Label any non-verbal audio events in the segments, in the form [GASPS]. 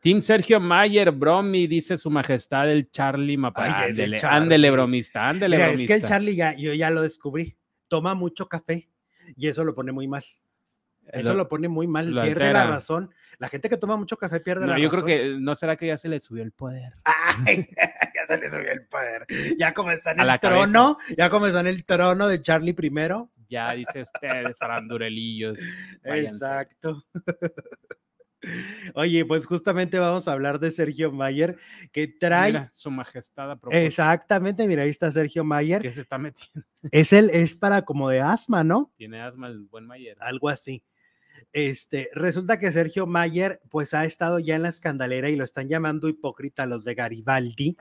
Tim Sergio Mayer, Bromi, dice su majestad el Charlie Mapa. Ándele, bromista, ándele, bromista. Es que el Charlie ya, yo ya lo descubrí. Toma mucho café y eso lo pone muy mal. Eso lo, pone muy mal, pierde la razón. La gente que toma mucho café pierde la yo razón. Yo creo que no será que ya se le subió el poder. [LAUGHS] [LAUGHS] ya se le subió el poder. Ya como está en el trono, ya como está en el trono de Charlie primero. Ya dice ustedes, [LAUGHS] farandurelillos. Exacto. Oye, pues justamente vamos a hablar de Sergio Mayer, que trae. su majestad Exactamente, mira, ahí está Sergio Mayer. ¿Qué se está metiendo? Es el, es para como de asma, ¿no? Tiene asma el buen Mayer. Algo así. Este, resulta que Sergio Mayer, pues ha estado ya en la escandalera y lo están llamando hipócrita los de Garibaldi,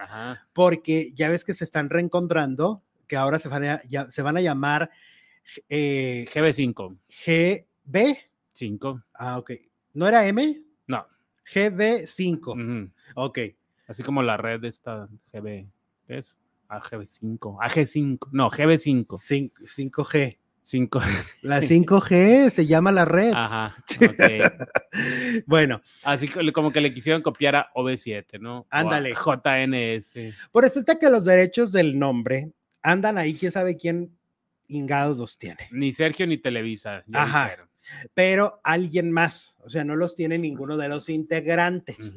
porque ya ves que se están reencontrando, que ahora se van a, se van a llamar GB5. GB. 5. Ah, ok. ¿No era M? No. GB5. Ok. Así como la red esta GB, es AG5, no, GB5. 5, ag 5 no gb 5 5 g 5. La 5G se llama la red. Ajá. [LAUGHS] Okay. bueno. Así como que le quisieron copiar a ob 7 ¿no? Ándale. JNS. Pues resulta que los derechos del nombre andan ahí, quién sabe quién ingados los tiene. Ni Sergio ni Televisa. Ajá pero alguien más, o sea, no los tiene ninguno de los integrantes.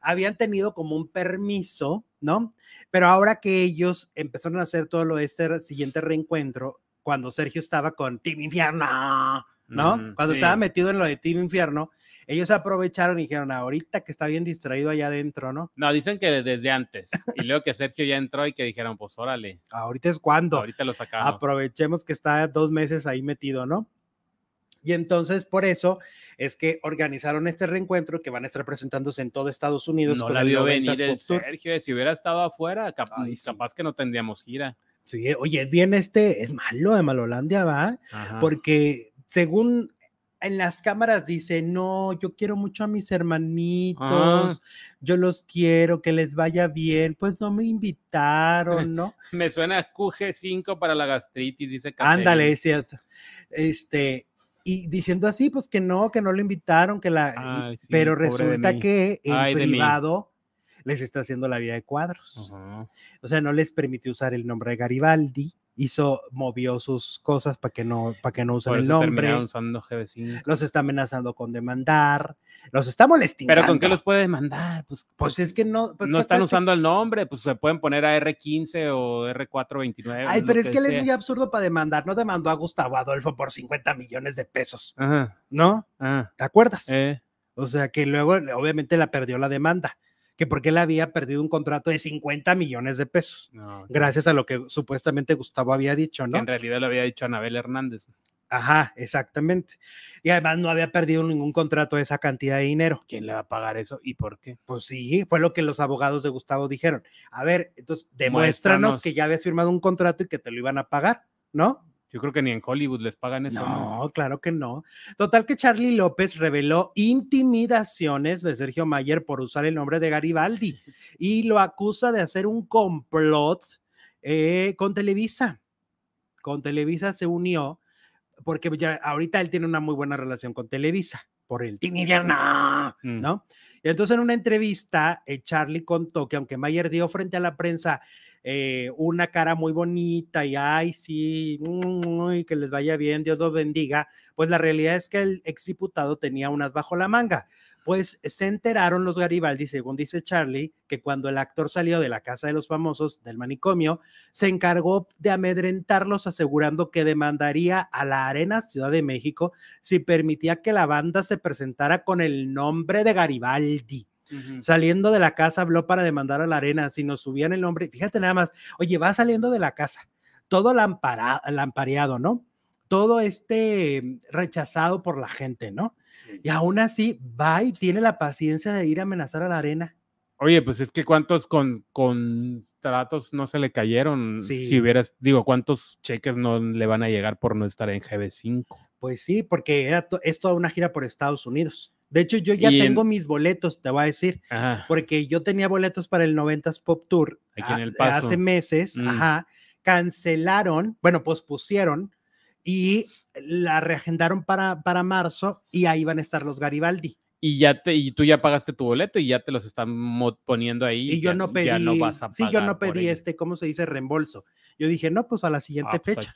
Habían tenido como un permiso, ¿no? Pero ahora que ellos empezaron a hacer todo lo de este siguiente reencuentro, cuando Sergio estaba con Team Infierno, ¿no? cuando estaba metido en lo de Team Infierno, ellos aprovecharon y dijeron, ahorita que está bien distraído allá adentro, ¿no? No, dicen que desde antes. y luego que Sergio ya entró y que dijeron, pues órale. Ahorita es cuando. Ahorita lo sacamos. Aprovechemos que está dos meses ahí metido, ¿no? Y entonces por eso es que organizaron este reencuentro que van a estar presentándose en todo Estados Unidos. No la vio venir el Sergio, eh, si hubiera estado afuera, capaz, que no tendríamos gira. Sí, oye, es bien este, es malo de Malolandia, ¿va? Porque según en las cámaras dice, no, yo quiero mucho a mis hermanitos, ah. yo los quiero, que les vaya bien, pues no me invitaron, ¿no? [LAUGHS] me suena QG5 para la gastritis, dice. Ándale, es Este, y diciendo así, pues que no, que no lo invitaron, que la... pero resulta que en privado les está haciendo la vida de cuadros. O sea, no les permitió usar el nombre de Garibaldi hizo, movió sus cosas para que no, para que no usen el nombre. Los está amenazando con demandar, los está molestando. Pero ¿con qué los puede demandar? Pues, pues, pues es que no. Pues no están usando el nombre, pues se pueden poner a R15 o R429. Ay, pero es que, él es muy absurdo para demandar. No demandó a Gustavo Adolfo por 50 millones de pesos. ¿No? Ah. ¿Te acuerdas? Eh. O sea que luego, obviamente, la perdió la demanda que porque él había perdido un contrato de 50 millones de pesos, gracias a lo que supuestamente Gustavo había dicho, ¿no? en realidad lo había dicho Anabel Hernández. Ajá, exactamente. Y además no había perdido ningún contrato de esa cantidad de dinero. ¿Quién le va a pagar eso y por qué? Pues sí, fue lo que los abogados de Gustavo dijeron. A ver, entonces demuéstranos, demuéstranos. que ya habías firmado un contrato y que te lo iban a pagar, ¿no? Yo creo que ni en Hollywood les pagan eso. No, claro que no. Total que Charlie López reveló intimidaciones de Sergio Mayer por usar el nombre de Garibaldi [LAUGHS] y lo acusa de hacer un complot eh, con Televisa. Con Televisa se unió porque ya ahorita él tiene una muy buena relación con Televisa por el Vierna, mm. ¿no? Y entonces en una entrevista, eh, Charlie contó que aunque Mayer dio frente a la prensa eh, una cara muy bonita y ay, sí, mm, que les vaya bien, Dios los bendiga, pues la realidad es que el exdiputado tenía unas bajo la manga. Pues se enteraron los Garibaldi, según dice Charlie, que cuando el actor salió de la casa de los famosos del manicomio, se encargó de amedrentarlos asegurando que demandaría a la Arena Ciudad de México si permitía que la banda se presentara con el nombre de Garibaldi. Saliendo de la casa habló para demandar a la arena, si nos subían el hombre, fíjate nada más, oye, va saliendo de la casa, todo lampara, lampareado, ¿no? Todo este mm, rechazado por la gente, ¿no? Y aún así va y tiene la paciencia de ir a amenazar a la arena. Oye, pues es que cuántos con, no se le cayeron. Si hubieras, digo, ¿cuántos cheques no le van a llegar por no estar en GB5? Pues sí, porque es toda una gira por Estados Unidos. De hecho, yo ya tengo mis boletos, te voy a decir, porque yo tenía boletos para el 90 Pop Tour ah, hace meses, mm. cancelaron, bueno, pospusieron y la reagendaron para, para marzo y ahí van a estar los Garibaldi y ya te, y tú ya pagaste tu boleto y ya te los están poniendo ahí. Y yo no pedí, no vas sí, yo no pedí este, ¿cómo se dice? Reembolso. Yo dije, no, pues a la siguiente ah, pues, fecha.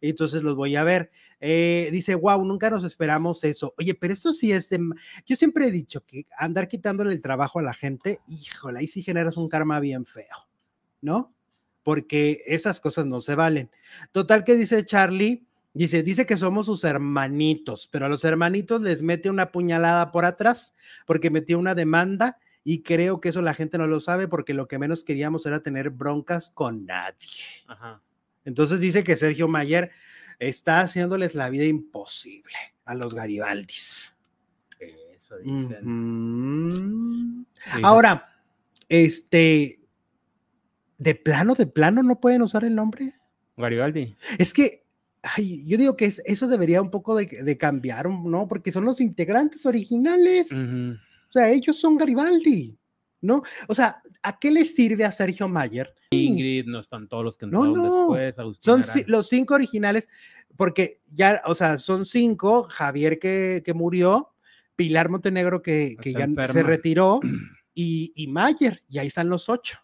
Entonces los voy a ver. Eh, dice, wow, nunca nos esperamos eso. Oye, pero eso sí es de, yo siempre he dicho que andar quitándole el trabajo a la gente, híjole, ahí sí generas un karma bien feo, ¿no? Porque esas cosas no se valen. Total que dice Charlie, Dice, dice que somos sus hermanitos, pero a los hermanitos les mete una puñalada por atrás porque metió una demanda y creo que eso la gente no lo sabe porque lo que menos queríamos era tener broncas con nadie. Entonces dice que Sergio Mayer está haciéndoles la vida imposible a los Garibaldis. Eso dicen. Ahora, este, de plano, de plano, no pueden usar el nombre. Garibaldi. Es que ay, yo digo que eso debería un poco de, cambiar, ¿no? Porque son los integrantes originales. O sea, ellos son Garibaldi, ¿no? O sea, ¿a qué le sirve a Sergio Mayer? Ingrid, no están todos los que entraron no, no. después. son los cinco originales, porque ya, o sea, son cinco, Javier que, que murió, Pilar Montenegro que, ah, que ya se retiró [CLEARS THROAT] y, y, Mayer, y ahí están los ocho.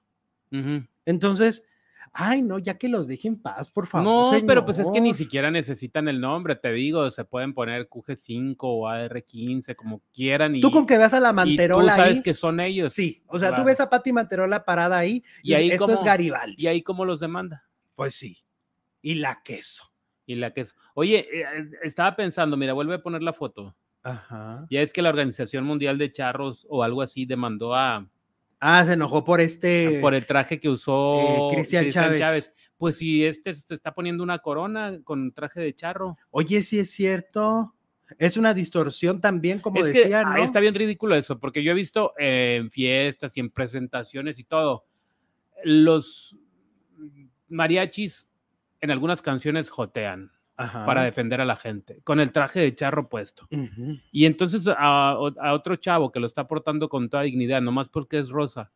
Entonces, ay, no, ya que los dejen paz, por favor. No, pero pues es que ni siquiera necesitan el nombre, te digo, se pueden poner QG5 o AR15, como quieran. Y, tú con que veas a la Manterola. Y tú sabes que son ellos. Sí, o sea, tú ves a Pati Manterola parada ahí y, ahí esto es Garibaldi. ¿Y ahí como los demanda? Pues sí, y la queso. Y la queso. Oye, eh, eh, estaba pensando, mira, vuelve a poner la foto. Ajá. Ya es que la Organización Mundial de Charros o algo así demandó a, Ah, se enojó por ah, este. Por el traje que eh, usó Cristian Chávez. Pues si este se está poniendo una corona con traje de charro. Oye, sí es cierto. Es una distorsión también, como decía, ¿no? Está bien ridículo eso, porque yo he visto en fiestas y en presentaciones y todo, los mariachis en algunas canciones jotean para defender a la gente, con el traje de charro puesto. Y entonces a, otro chavo que lo está portando con toda dignidad, nomás porque es rosa,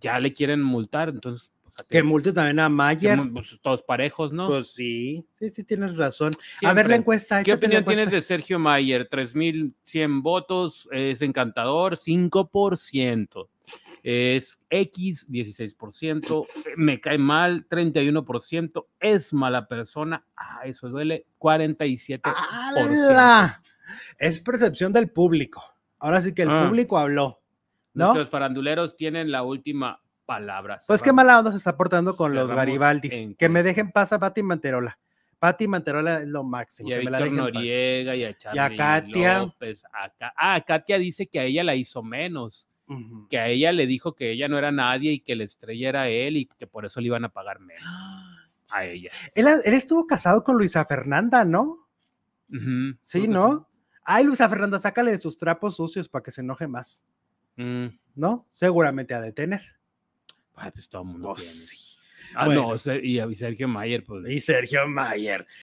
ya le quieren multar, entonces... Pues, que, multe también a Mayer. Pues, todos parejos, ¿no? Pues sí, sí, sí, tienes razón. A ver la encuesta. ¿Qué opinión tienes de Sergio Mayer? 3.100 votos, es encantador, 5% es X 16%, me cae mal 31%, es mala persona, ah, eso duele 47%. Es percepción del público. Ahora sí que el ah. público habló. ¿no? los faranduleros tienen la última palabra. Pues qué mala onda se está portando con los Garibaldis. Que me dejen pasar a Pati Manterola. Pati Manterola es lo máximo. Y a Noriega y a y a Katia. ah, Katia dice que a ella la hizo menos que a ella le dijo que ella no era nadie y que la estrella era él y que por eso le iban a pagar menos [GASPS] a ella. Él, estuvo casado con Luisa Fernanda, ¿no? Sí, ¿no? Ay, Luisa Fernanda, sácale de sus trapos sucios para que se enoje más. Mm. ¿No? Seguramente a detener ah, Pues todo mundo. Oh, ah, no, y, a Sergio Mayer, pues. Y Sergio Mayer.